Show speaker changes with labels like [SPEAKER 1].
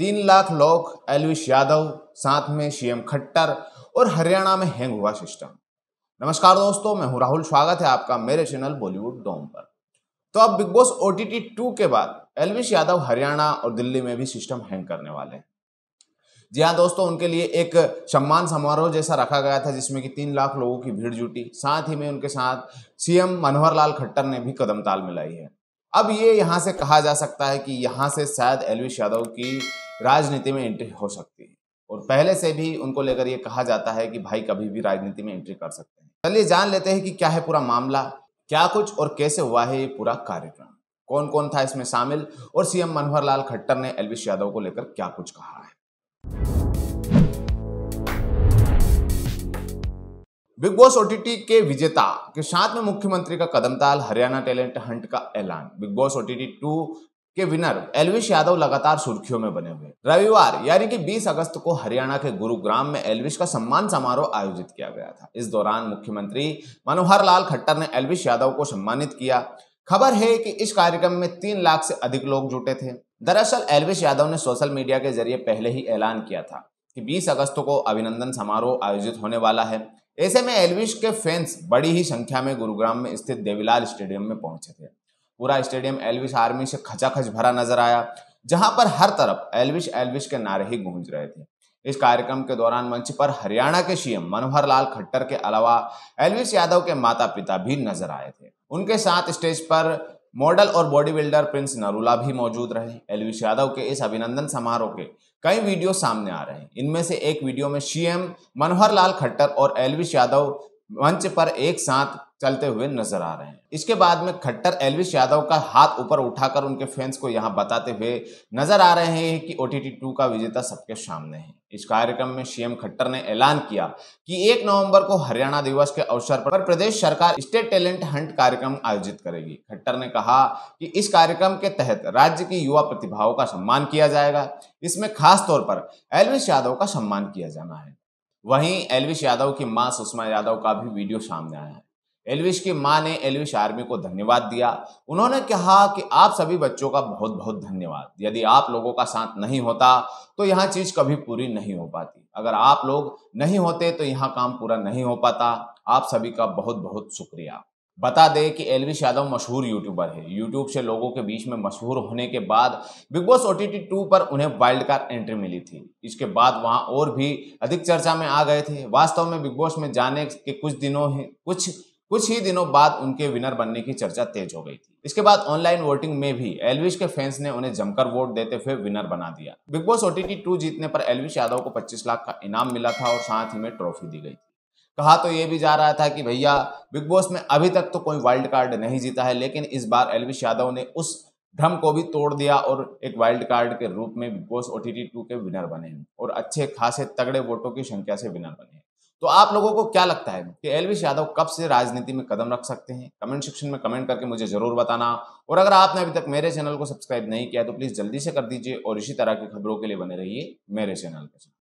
[SPEAKER 1] तीन लाख लोग एलविश यादव साथ में सीएम खट्टर और हरियाणा में हैंग हुआ सिस्टम नमस्कार दोस्तों मैं हूं राहुल स्वागत है आपका मेरे चैनल बॉलीवुड डॉम पर तो अब Bigg Boss O T T two के बाद एलविश यादव हरियाणा और दिल्ली में भी सिस्टम हैंग करने वाले हैं जी हाँ दोस्तों उनके लिए एक सम्मान समारोह जैसा रखा गया था जिसमें कि तीन लाख लोगों की भीड़ जुटी साथ ही में उनके साथ सीएम मनोहर लाल खट्टर ने भी कदम ताल मिलाई है अब ये यहाँ से कहा जा सकता है कि यहाँ से शायद एलविश यादव की राजनीति में एंट्री हो सकती है और पहले से भी उनको लेकर ये कहा जाता है कि भाई कभी भी राजनीति में एंट्री कर सकते हैं चलिए जान लेते हैं कि क्या है पूरा मामला क्या कुछ और कैसे हुआ है ये पूरा कार्यक्रम कौन कौन था इसमें शामिल और सीएम मनोहर लाल खट्टर ने एलविश यादव को लेकर क्या कुछ कहा है बिग बॉस ओटीटी के विजेता के साथ में मुख्यमंत्री का कदम ताल हरियाणा टैलेंट हंट का ऐलान बिग बॉस ओटीटी टू के विनर एलविश यादव लगातार सुर्खियों में बने हुए रविवार यानी कि 20 अगस्त को हरियाणा के गुरुग्राम में एलविश का सम्मान समारोह आयोजित किया गया था इस दौरान मुख्यमंत्री मनोहर लाल खट्टर ने एलविश यादव को सम्मानित किया खबर है कि इस कार्यक्रम में तीन लाख से अधिक लोग जुटे थे दरअसल एलविश यादव ने सोशल मीडिया के जरिए पहले ही ऐलान किया था कि 20 अगस्त को अभिनंदन समारोह आयोजित होने वाला है ऐसे में एलविश के फैंस बड़ी ही संख्या में गुरुग्राम में स्थित देवीलाल स्टेडियम में पहुंचे थे पूरा स्टेडियम एलविश आर्मी से खचाखच भरा नजर आया जहां पर हर तरफ एलविश एलविश के नारे ही गूंज रहे थे इस कार्यक्रम के दौरान मंच पर हरियाणा के सीएम मनोहर लाल खट्टर के अलावा एलविश यादव के माता पिता भी नजर आए थे उनके साथ स्टेज पर मॉडल और बॉडी बिल्डर प्रिंस नरूला भी मौजूद रहे एलविश यादव के इस अभिनंदन समारोह के कई वीडियो सामने आ रहे हैं इनमें से एक वीडियो में सीएम मनोहर लाल खट्टर और एलविश यादव मंच पर एक साथ चलते हुए नजर आ रहे हैं इसके बाद में खट्टर एलविश यादव का हाथ ऊपर उठाकर उनके फैंस को यहां बताते हुए नजर आ रहे हैं कि ओ टी टू का विजेता सबके सामने है इस कार्यक्रम में सीएम खट्टर ने ऐलान किया कि एक नवंबर को हरियाणा दिवस के अवसर पर प्रदेश सरकार स्टेट टैलेंट हंट कार्यक्रम आयोजित करेगी खट्टर ने कहा कि इस कार्यक्रम के तहत राज्य की युवा प्रतिभाओं का सम्मान किया जाएगा इसमें खास तौर पर एलविश यादव का सम्मान किया जाना है वहीं एलविश यादव की मां सुषमा यादव का भी वीडियो सामने आया है एलविश की मां ने एलविश आर्मी को धन्यवाद दिया उन्होंने कहा कि आप सभी बच्चों का बहुत बहुत धन्यवाद यदि आप लोगों का साथ नहीं होता तो यहाँ चीज़ कभी पूरी नहीं हो पाती अगर आप लोग नहीं होते तो यहाँ काम पूरा नहीं हो पाता आप सभी का बहुत बहुत शुक्रिया बता दें कि एलविश यादव मशहूर यूट्यूबर है यूट्यूब से लोगों के बीच में मशहूर होने के बाद Bigg Boss O T two पर उन्हें वाइल्ड कार्ड एंट्री मिली थी इसके बाद वहां और भी अधिक चर्चा में आ गए थे वास्तव में बिग बॉस में जाने के कुछ दिनों ही कुछ कुछ ही दिनों बाद उनके विनर बनने की चर्चा तेज हो गई थी इसके बाद ऑनलाइन वोटिंग में भी एलविश के फैंस ने उन्हें जमकर वोट देते हुए विनर बना दिया बिग बॉस ओटीटी टू जीतने पर एलविश यादव को 25 लाख का इनाम मिला था और साथ ही में ट्रॉफी दी गई थी कहा तो ये भी जा रहा था कि भैया बिग बॉस में अभी तक तो कोई वाइल्ड कार्ड नहीं जीता है लेकिन इस बार एलविश यादव ने उस भ्रम को भी तोड़ दिया और एक वाइल्ड कार्ड के रूप में Bigg Boss O T two के विनर बने और अच्छे खासे तगड़े वोटों की संख्या से विनर बने तो आप लोगों को क्या लगता है कि एलविश यादव कब से राजनीति में कदम रख सकते हैं कमेंट सेक्शन में कमेंट करके मुझे जरूर बताना और अगर आपने अभी तक मेरे चैनल को सब्सक्राइब नहीं किया तो प्लीज़ जल्दी से कर दीजिए और इसी तरह की खबरों के लिए बने रहिए मेरे चैनल के साथ